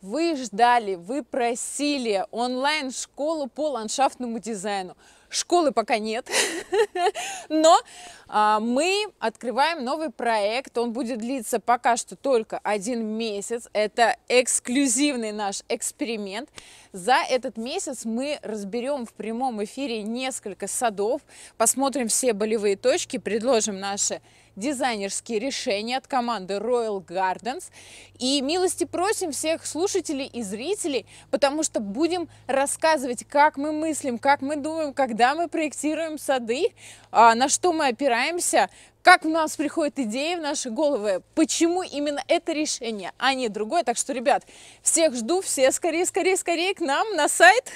Вы ждали, вы просили онлайн-школу по ландшафтному дизайну. Школы пока нет, но а, мы открываем новый проект. Он будет длиться пока что только один месяц. Это эксклюзивный наш эксперимент. За этот месяц мы разберем в прямом эфире несколько садов, посмотрим все болевые точки, предложим наши дизайнерские решения от команды Royal Gardens. И милости просим всех слушателей и зрителей, потому что будем рассказывать, как мы мыслим, как мы думаем, когда мы проектируем сады, а, на что мы опираемся, как у нас приходят идеи в наши головы, почему именно это решение, а не другое. Так что, ребят, всех жду, все скорее, скорее, скорее к нам на сайт.